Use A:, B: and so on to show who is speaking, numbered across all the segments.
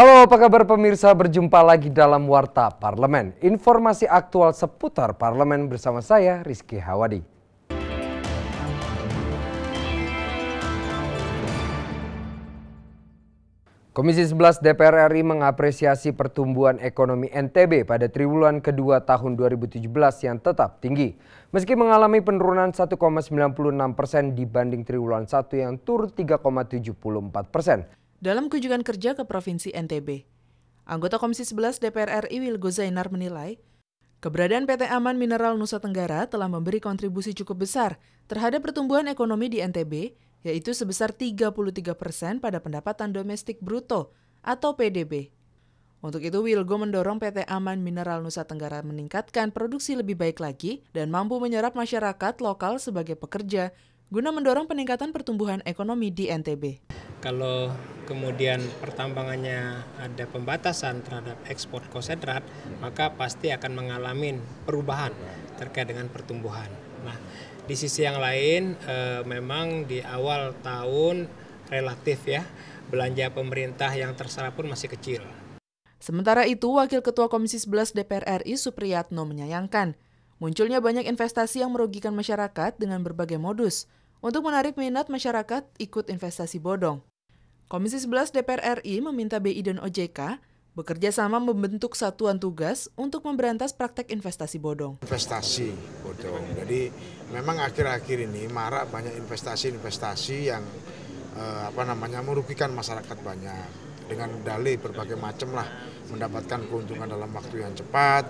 A: Halo, apa kabar pemirsa? Berjumpa lagi dalam Warta Parlemen. Informasi aktual seputar parlemen bersama saya Rizky Hawadi. Komisi 11 DPR RI mengapresiasi pertumbuhan ekonomi NTB pada triwulan kedua tahun 2017 yang tetap tinggi. Meski mengalami penurunan 1,96 persen dibanding triwulan 1 yang turun 3,74 persen
B: dalam kunjungan kerja ke Provinsi NTB. Anggota Komisi 11 DPR RI Wilgo Zainar menilai, keberadaan PT Aman Mineral Nusa Tenggara telah memberi kontribusi cukup besar terhadap pertumbuhan ekonomi di NTB, yaitu sebesar 33 persen pada pendapatan domestik bruto atau PDB. Untuk itu, Wilgo mendorong PT Aman Mineral Nusa Tenggara meningkatkan produksi lebih baik lagi dan mampu menyerap masyarakat lokal sebagai pekerja guna mendorong peningkatan pertumbuhan ekonomi di NTB.
C: Kalau kemudian pertambangannya ada pembatasan terhadap ekspor konsentrat, maka pasti akan mengalami perubahan terkait dengan pertumbuhan. Nah, di sisi yang lain e, memang di awal tahun relatif ya belanja pemerintah yang terserah pun masih kecil.
B: Sementara itu, Wakil Ketua Komisi 11 DPR RI Supriyatno menyayangkan munculnya banyak investasi yang merugikan masyarakat dengan berbagai modus untuk menarik minat masyarakat ikut investasi bodong. Komisi 11 DPR RI meminta BI dan OJK bekerja sama membentuk satuan tugas untuk memberantas praktek investasi bodong.
A: Investasi bodong. Jadi memang akhir-akhir ini marak banyak investasi-investasi yang eh, apa namanya merugikan masyarakat banyak dengan dalih berbagai macam lah mendapatkan keuntungan dalam waktu yang cepat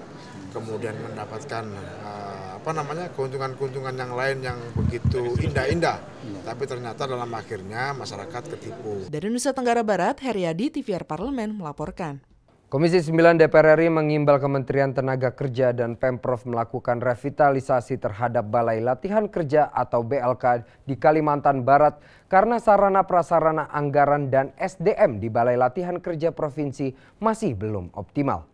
A: kemudian mendapatkan uh, apa namanya keuntungan-keuntungan yang lain yang begitu indah-indah tapi ternyata dalam akhirnya masyarakat ketipu
B: dari Nusa Tenggara Barat Heriadi TVR Parlemen melaporkan
A: Komisi 9 DPR RI mengimbal Kementerian Tenaga Kerja dan Pemprov melakukan revitalisasi terhadap Balai Latihan Kerja atau BLK di Kalimantan Barat karena sarana prasarana anggaran dan SDM di Balai Latihan Kerja Provinsi masih belum optimal.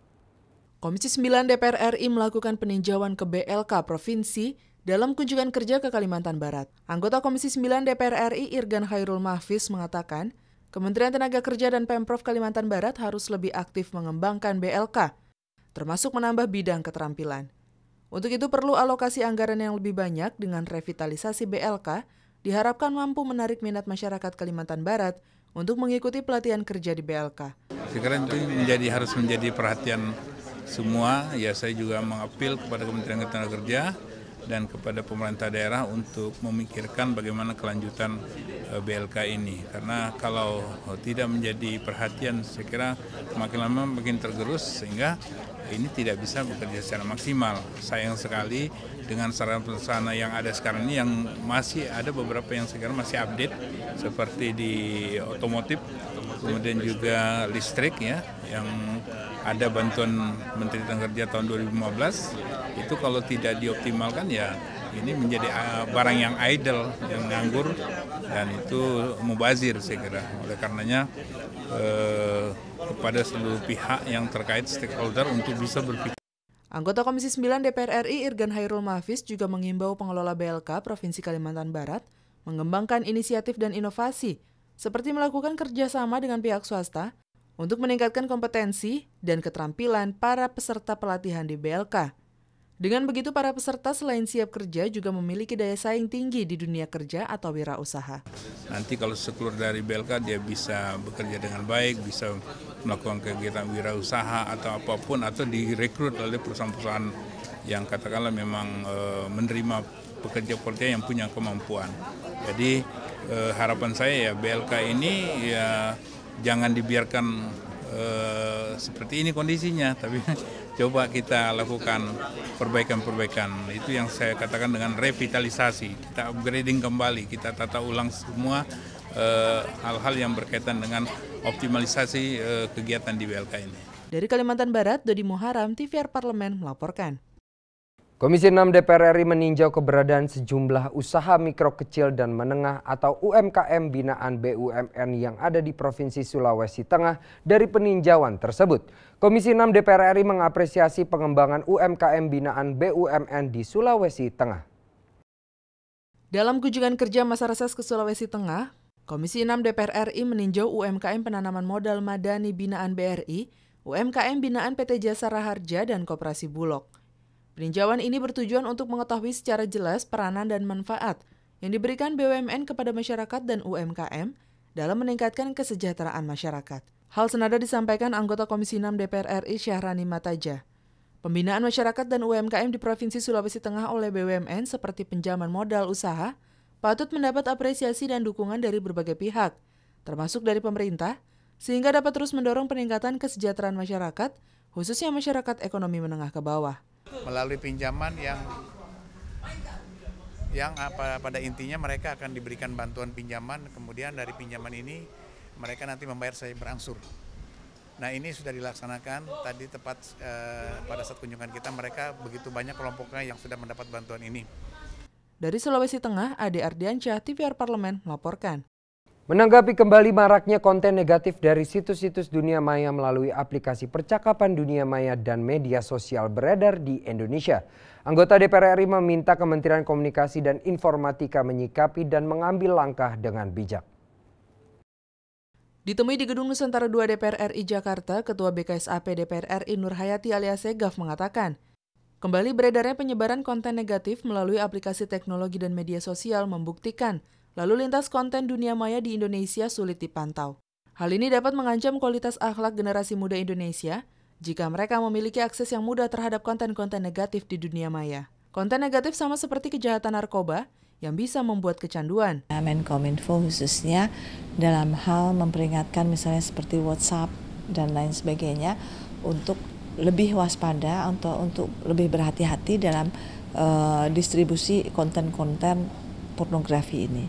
B: Komisi 9 DPR RI melakukan peninjauan ke BLK Provinsi dalam kunjungan kerja ke Kalimantan Barat. Anggota Komisi 9 DPR RI Irgan Khairul Mahfiz mengatakan, Kementerian Tenaga Kerja dan Pemprov Kalimantan Barat harus lebih aktif mengembangkan BLK, termasuk menambah bidang keterampilan. Untuk itu perlu alokasi anggaran yang lebih banyak dengan revitalisasi BLK diharapkan mampu menarik minat masyarakat Kalimantan Barat untuk mengikuti pelatihan kerja di BLK.
C: Sekarang itu menjadi harus menjadi perhatian semua. Ya saya juga mengapil kepada Kementerian Tenaga Kerja dan kepada pemerintah daerah untuk memikirkan bagaimana kelanjutan eh, BLK ini. Karena kalau eh, tidak menjadi perhatian, saya kira makin lama makin tergerus sehingga ini tidak bisa bekerja secara maksimal. Sayang sekali dengan sarana-sarana yang ada sekarang ini yang masih ada beberapa yang sekarang masih update seperti di otomotif, kemudian juga listrik ya yang ada bantuan Menteri Tenaga Kerja tahun 2015 itu kalau tidak dioptimalkan ya ini menjadi eh, barang yang idle yang nganggur dan itu mubazir saya kira oleh karenanya eh, kepada seluruh pihak yang terkait stakeholder untuk bisa berpikir
B: Anggota Komisi 9 DPR RI Irgan Hairul Mahfiz juga mengimbau pengelola BLK Provinsi Kalimantan Barat mengembangkan inisiatif dan inovasi, seperti melakukan kerjasama dengan pihak swasta untuk meningkatkan kompetensi dan keterampilan para peserta pelatihan di BLK. Dengan begitu, para peserta selain siap kerja juga memiliki daya saing tinggi di dunia kerja atau wirausaha.
C: Nanti kalau sekeluar dari BLK dia bisa bekerja dengan baik, bisa melakukan kegiatan wirausaha atau apapun, atau direkrut oleh perusahaan-perusahaan yang katakanlah memang e, menerima pekerja-pekerja yang punya kemampuan. Jadi e, harapan saya ya BLK ini ya jangan dibiarkan Eh, seperti ini kondisinya, tapi coba kita lakukan perbaikan-perbaikan. Itu yang saya katakan dengan revitalisasi. Kita upgrading kembali, kita tata ulang semua hal eh, hal-hal yang berkaitan dengan optimalisasi e, kegiatan di BLK ini.
B: Dari Kalimantan Barat, Dodi Muharam, TVR Parlemen melaporkan.
A: Komisi 6 DPR RI meninjau keberadaan sejumlah usaha mikro kecil dan menengah atau UMKM binaan BUMN yang ada di Provinsi Sulawesi Tengah dari peninjauan tersebut. Komisi 6 DPR RI mengapresiasi pengembangan UMKM binaan BUMN di Sulawesi Tengah.
B: Dalam kunjungan kerja masa reses ke Sulawesi Tengah, Komisi 6 DPR RI meninjau UMKM penanaman modal madani binaan BRI, UMKM binaan PT Jasa Raharja dan Koperasi Bulog. Peninjauan ini bertujuan untuk mengetahui secara jelas peranan dan manfaat yang diberikan BUMN kepada masyarakat dan UMKM dalam meningkatkan kesejahteraan masyarakat. Hal senada disampaikan anggota Komisi 6 DPR RI Syahrani Mataja. Pembinaan masyarakat dan UMKM di Provinsi Sulawesi Tengah oleh BUMN seperti penjaman modal usaha patut mendapat apresiasi dan dukungan dari berbagai pihak, termasuk dari pemerintah, sehingga dapat terus mendorong peningkatan kesejahteraan masyarakat, khususnya masyarakat ekonomi menengah ke bawah
C: melalui pinjaman yang yang apa pada intinya mereka akan diberikan bantuan pinjaman kemudian dari pinjaman ini mereka nanti membayar saya berangsur. Nah ini sudah dilaksanakan tadi tepat eh, pada saat kunjungan kita mereka begitu banyak kelompoknya yang sudah mendapat bantuan ini.
B: Dari Sulawesi Tengah, Ade Ardiansyah, TVR Parlemen melaporkan.
A: Menanggapi kembali maraknya konten negatif dari situs-situs dunia maya melalui aplikasi percakapan dunia maya dan media sosial beredar di Indonesia, anggota DPR RI meminta Kementerian Komunikasi dan Informatika menyikapi dan mengambil langkah dengan bijak.
B: Ditemui di Gedung Nusantara 2 DPR RI Jakarta, Ketua BKSAP DPR RI Nur Hayati alias Segaf mengatakan, kembali beredarnya penyebaran konten negatif melalui aplikasi teknologi dan media sosial membuktikan lalu lintas konten dunia maya di Indonesia sulit dipantau. Hal ini dapat mengancam kualitas akhlak generasi muda Indonesia jika mereka memiliki akses yang mudah terhadap konten-konten negatif di dunia maya. Konten negatif sama seperti kejahatan narkoba yang bisa membuat kecanduan. Nah, Menkominfo khususnya dalam hal memperingatkan misalnya seperti WhatsApp dan lain sebagainya untuk lebih waspada untuk untuk lebih berhati-hati dalam uh, distribusi konten-konten pornografi ini.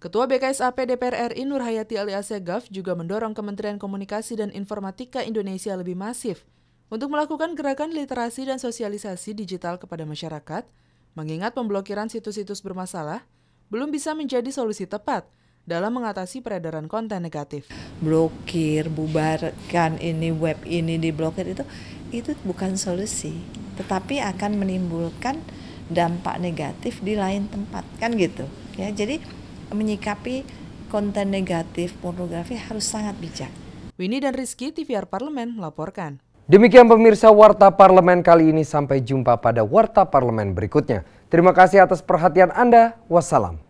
B: Ketua BKSAP DPR RI Nur Hayati alias Gaf juga mendorong Kementerian Komunikasi dan Informatika Indonesia lebih masif untuk melakukan gerakan literasi dan sosialisasi digital kepada masyarakat, mengingat pemblokiran situs-situs bermasalah belum bisa menjadi solusi tepat dalam mengatasi peredaran konten negatif. Blokir, bubarkan ini web ini diblokir itu itu bukan solusi, tetapi akan menimbulkan dampak negatif di lain tempat kan gitu ya jadi menyikapi konten negatif pornografi harus sangat bijak. Winnie dan Rizky TVR Parlemen melaporkan.
A: Demikian pemirsa Warta Parlemen kali ini sampai jumpa pada Warta Parlemen berikutnya. Terima kasih atas perhatian Anda. Wassalam.